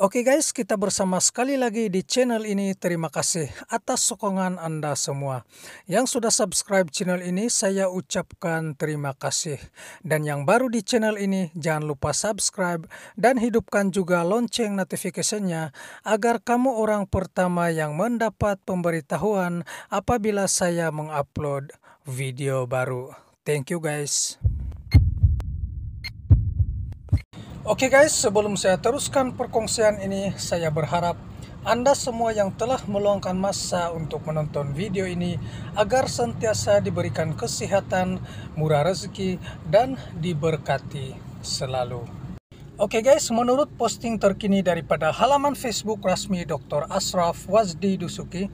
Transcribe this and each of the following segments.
Oke okay guys, kita bersama sekali lagi di channel ini. Terima kasih atas sokongan Anda semua. Yang sudah subscribe channel ini, saya ucapkan terima kasih. Dan yang baru di channel ini, jangan lupa subscribe dan hidupkan juga lonceng notifikasinya agar kamu orang pertama yang mendapat pemberitahuan apabila saya mengupload video baru. Thank you guys. Oke okay guys, sebelum saya teruskan perkongsian ini, saya berharap Anda semua yang telah meluangkan masa untuk menonton video ini agar sentiasa diberikan kesehatan, murah rezeki, dan diberkati selalu. Oke okay guys, menurut posting terkini daripada halaman Facebook rasmi Dr. Ashraf Wazdi Dusuki,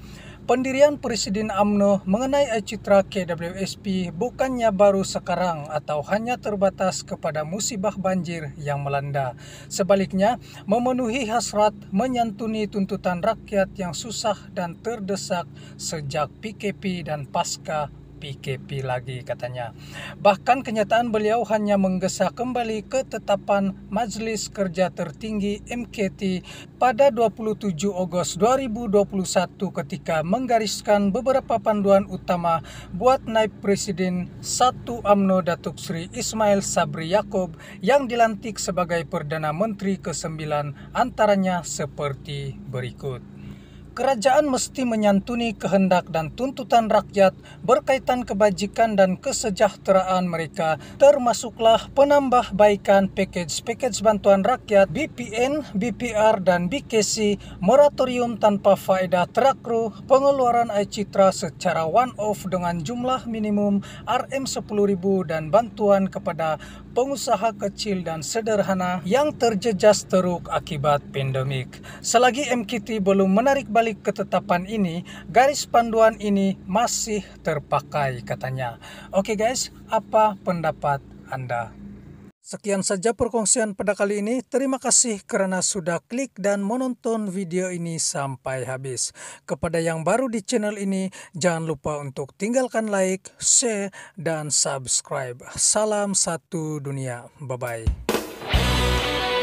Pendirian Presiden Amno mengenai citra KWSP bukannya baru sekarang atau hanya terbatas kepada musibah banjir yang melanda. Sebaliknya, memenuhi hasrat menyantuni tuntutan rakyat yang susah dan terdesak sejak PKP dan pasca PKP lagi katanya. Bahkan kenyataan beliau hanya menggesa kembali ketetapan Majlis Kerja Tertinggi MKT pada 27 Ogos 2021 ketika menggariskan beberapa panduan utama buat naib presiden 1 AMNO Datuk Sri Ismail Sabri Yaakob yang dilantik sebagai Perdana Menteri ke-9 antaranya seperti berikut kerajaan mesti menyantuni kehendak dan tuntutan rakyat berkaitan kebajikan dan kesejahteraan mereka termasuklah penambahbaikan paket-paket bantuan rakyat BPN, BPR dan BKC moratorium tanpa faedah terakru pengeluaran air citra secara one-off dengan jumlah minimum RM10,000 dan bantuan kepada pengusaha kecil dan sederhana yang terjejas teruk akibat pandemik. Selagi MKT belum menarik balik ketetapan ini, garis panduan ini masih terpakai katanya. Oke okay guys, apa pendapat Anda? Sekian saja perkongsian pada kali ini. Terima kasih karena sudah klik dan menonton video ini sampai habis. Kepada yang baru di channel ini, jangan lupa untuk tinggalkan like, share, dan subscribe. Salam satu dunia. Bye-bye.